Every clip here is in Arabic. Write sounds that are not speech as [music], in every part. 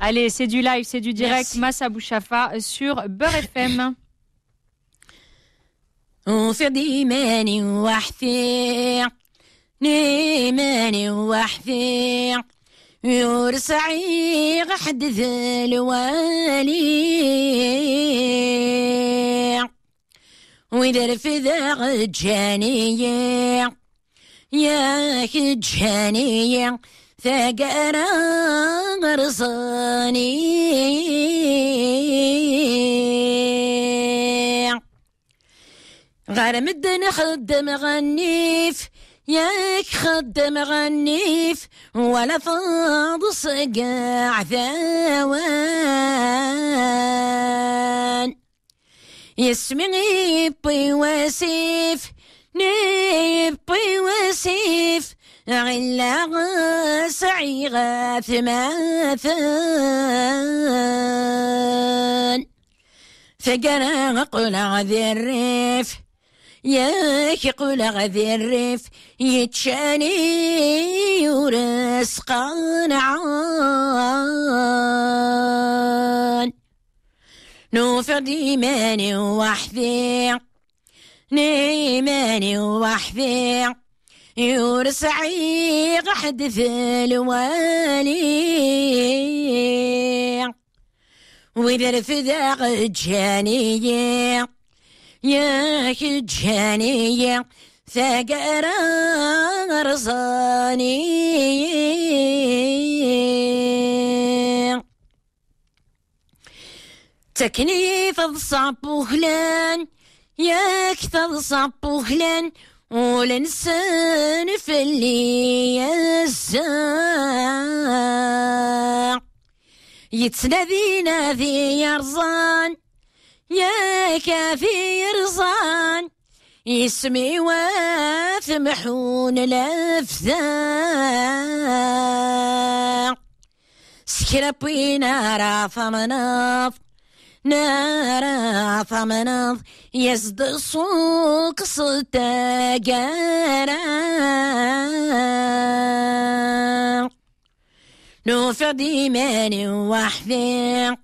Allez, c'est du live, c'est du direct. Massa Bouchafa sur Beurre [coughs] FM. ثقرا غرصاني غير مدن خدم غنيف ياك خدم غنيف ولا فاض صقاع ثوان يسمي بي وسيف غلا سعيغا ثمان ثان فقرا قل غذي الريف ياك قل غذي الريف يتشاني ورس قنعان نوفر ديماني وحذي نيماني وحذي يرسعي حدث الوالي وإذا رفدق جاني يا جاني ثقر رصاني تكني الصعب وهلان يا كثر صعب والإنسان في اللي يساع يتنادي نادي يرزان يا كافي يرزان يسمي واث الأفزاع الافذاع سكربينا رافا مناف نارا ثمنض يزد السوق ستقارا نوفر ديماني وحدي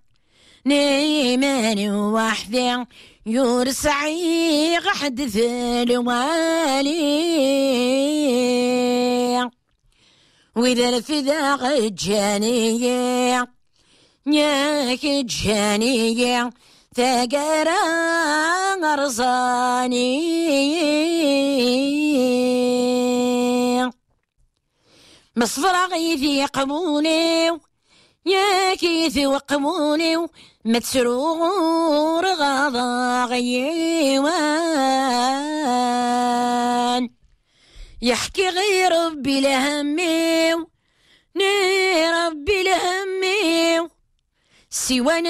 نيماني وحدي يرسعي حدث الوالي وإذا الفداء جانيه نيك جهانية ثقرا غرزاني مصفرا غيثي قموني يا كيثي وقموني متسرور غضا غيوان يحكي غير ربي لهمي ني ربي لهمي سوى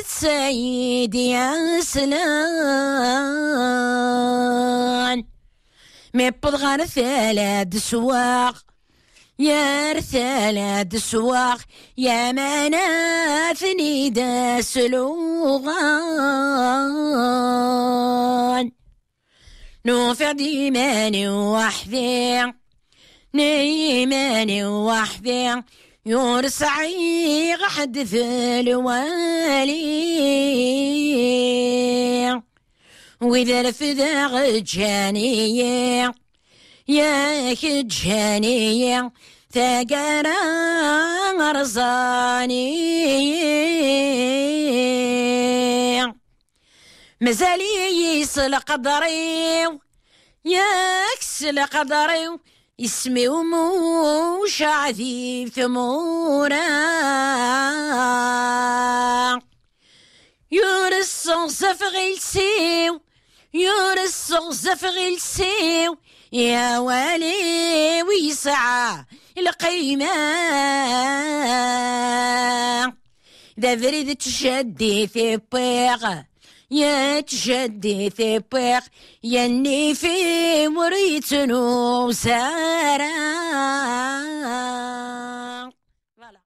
السيد سنان مي بضغار ثلاث سواق يا رثالة سواق يا منافني دا سلوغان نوفر ديماني وحدي نيماني وحدي يرسعي حدث الوالي وإذا رفدغ جانية يا خجاني ثقر رزاني مازال يصل قدري يكسل قدري اسمي وموش عذيب ثمورا يورس غزف غيلسيو يورس غزف غيلسيو يا والي ويسعى القيمة ذا فريد تشدي بيغه يا تجدي ثباق يا في مريتنو سارا